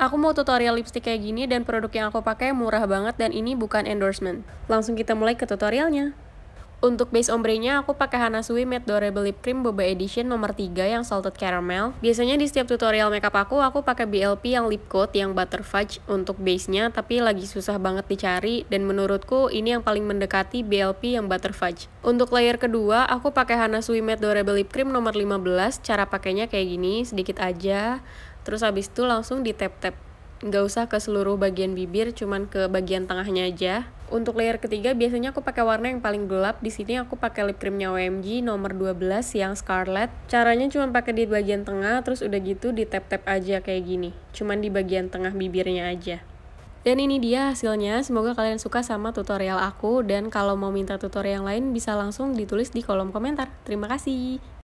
Aku mau tutorial lipstick kayak gini dan produk yang aku pakai murah banget dan ini bukan endorsement. Langsung kita mulai ke tutorialnya. Untuk base ombre-nya aku pakai Hanasui Matte Durable Lip Cream Boba Edition nomor 3 yang salted caramel. Biasanya di setiap tutorial makeup aku, aku pakai BLP yang lip coat yang butter fudge untuk base-nya, tapi lagi susah banget dicari dan menurutku ini yang paling mendekati BLP yang butter fudge. Untuk layer kedua, aku pakai Hanasui Matte Durable Lip Cream nomor 15. Cara pakainya kayak gini, sedikit aja terus habis itu langsung di tap tap nggak usah ke seluruh bagian bibir cuman ke bagian tengahnya aja untuk layer ketiga biasanya aku pakai warna yang paling gelap di sini aku pakai lip creamnya OMG nomor 12 yang scarlet caranya cuma pakai di bagian tengah terus udah gitu di tap tap aja kayak gini cuman di bagian tengah bibirnya aja dan ini dia hasilnya, semoga kalian suka sama tutorial aku dan kalau mau minta tutorial yang lain bisa langsung ditulis di kolom komentar. Terima kasih.